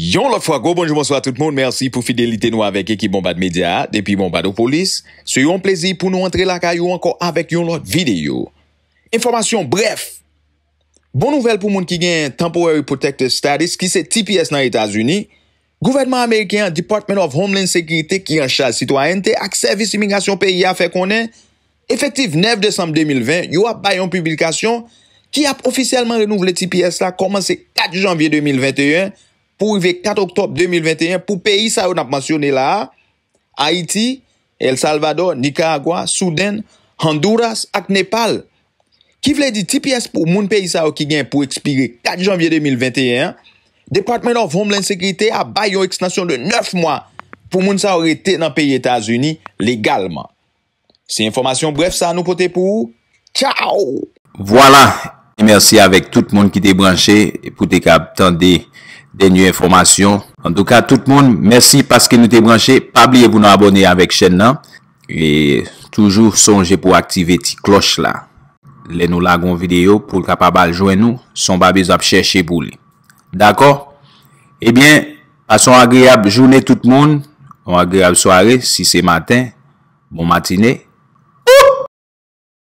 Yon lot fwa go, bonjou monswa tout moun, mersi pou fidelite nou avek ekibon bad media, depi bon bad ou polis. Se yon plezi pou nou antre la kayo anko avek yon lot videyo. Informasyon bref, bon nouvel pou moun ki gen Temporary Protective Studies ki se TPS nan Etats-Unis. Gouvernment Ameriken Department of Homeland Security ki gen chal sitwa ente ak Servis Immigration PIA fe konen. Efektiv 9 Desembe 2020, yon ap bayon publikasyon ki ap ofisyelman renouvle TPS la komanse 4 Janvye 2021. pou yve 4 Oktob 2021 pou peyi sa yo nap mansyonela Haiti, El Salvador, Nicaragua, Sudan, Honduras ak Nepal. Ki vle di ti piyes pou moun peyi sa yo ki gen pou ekspire 4 Janvye 2021, Department of Homeland Security a bay yon ekstasyon de 9 mwa pou moun sa yo rete nan peyi Etasuni legalman. Se informasyon bref sa nou pote pou, tchao! Voilà! Mersi avek tout moun ki te branche pou te kap tande Denye informasyon. En tou ka tout moun, mersi paske nou te branche. Pa bliye vou nou abone avèk chèn nan. Et toujou sonje pou aktive ti kloch la. Le nou lagon video pou l kapabal jwen nou. Son babi zap chèche pou li. D'akor? Ebyen, eh pason agriyab jounè tout moun. On agriyab soare, si se matin. Bon matinè.